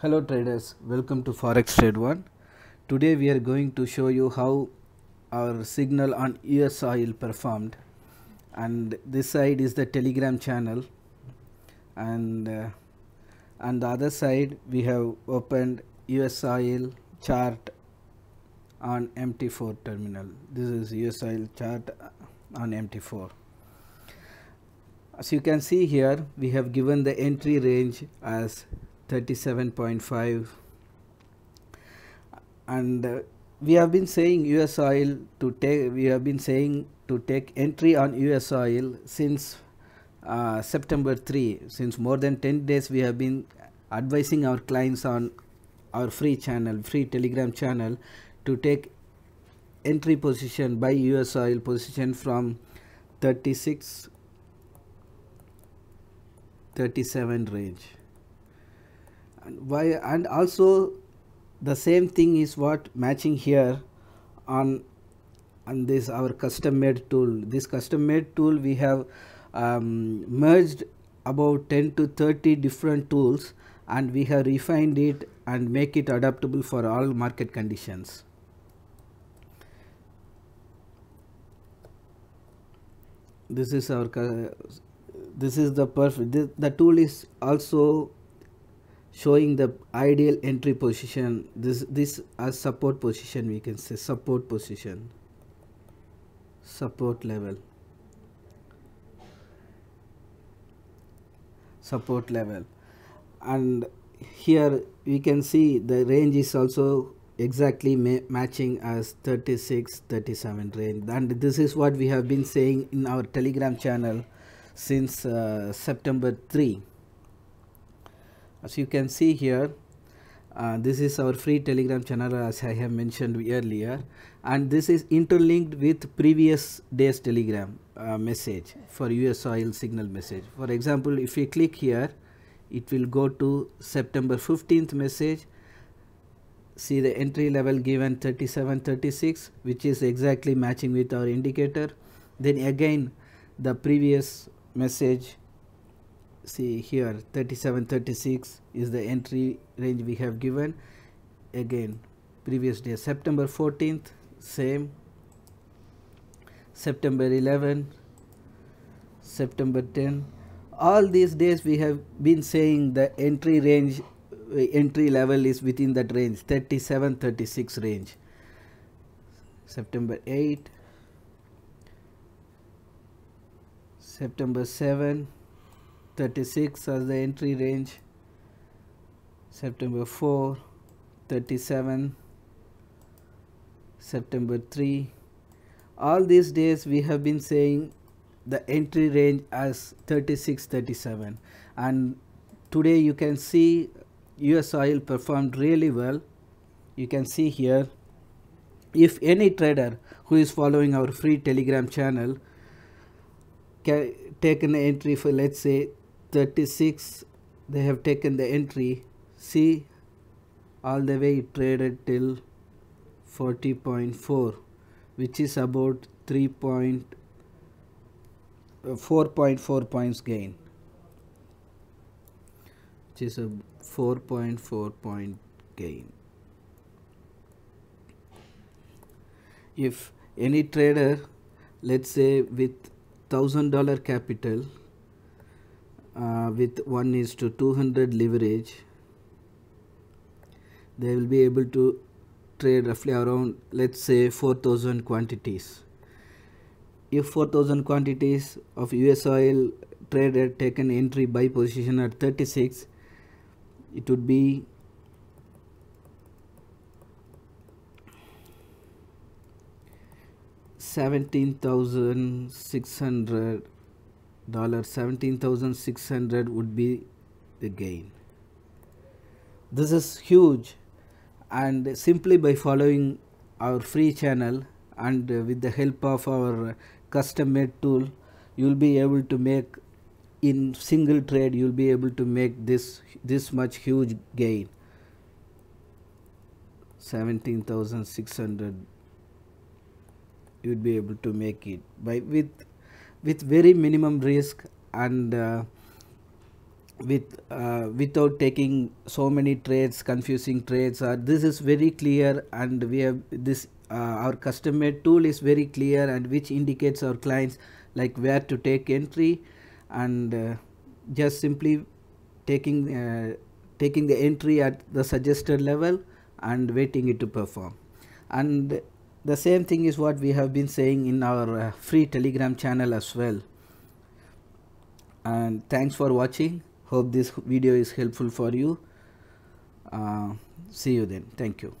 hello traders welcome to forex trade one today we are going to show you how our signal on us oil performed and this side is the telegram channel and uh, on the other side we have opened us oil chart on mt4 terminal this is us oil chart on mt4 as you can see here we have given the entry range as 37.5 and uh, we have been saying US oil to take we have been saying to take entry on US oil since uh, September 3 since more than 10 days we have been advising our clients on our free channel free telegram channel to take entry position by US oil position from 36 37 range why and also the same thing is what matching here on on this our custom made tool this custom made tool we have um, merged about 10 to 30 different tools and we have refined it and make it adaptable for all market conditions this is our uh, this is the perfect the, the tool is also showing the ideal entry position this this as support position we can say support position support level support level and here we can see the range is also exactly ma matching as 36 37 range and this is what we have been saying in our telegram channel since uh, september 3 as you can see here uh, this is our free telegram channel as I have mentioned earlier and this is interlinked with previous days telegram uh, message for US oil signal message for example if we click here it will go to September 15th message see the entry level given 3736 which is exactly matching with our indicator then again the previous message see here 3736 is the entry range we have given again previous day September 14th same September 11 September 10 all these days we have been saying the entry range uh, entry level is within that range 37 36 range September 8 September 7 36 as the entry range September 4 37 September 3 all these days we have been saying the entry range as 36 37 and today you can see US oil performed really well you can see here if any trader who is following our free telegram channel can take an entry for let's say 36 they have taken the entry see all the way it traded till 40.4 which is about 3 point 4.4 uh, points gain which is a 4.4 point gain if any trader let's say with thousand dollar capital uh, with 1 is to 200 leverage they will be able to trade roughly around let's say 4000 quantities if 4000 quantities of US oil traded taken entry buy position at 36 it would be Seventeen thousand six hundred Dollar 17600 would be the gain. This is huge and simply by following our free channel and with the help of our custom made tool you will be able to make in single trade you will be able to make this this much huge gain 17600 you would be able to make it by with with very minimum risk and uh, with uh, without taking so many trades confusing trades uh, this is very clear and we have this uh, our customer tool is very clear and which indicates our clients like where to take entry and uh, just simply taking uh, taking the entry at the suggested level and waiting it to perform and the same thing is what we have been saying in our uh, free telegram channel as well and thanks for watching hope this video is helpful for you uh, see you then thank you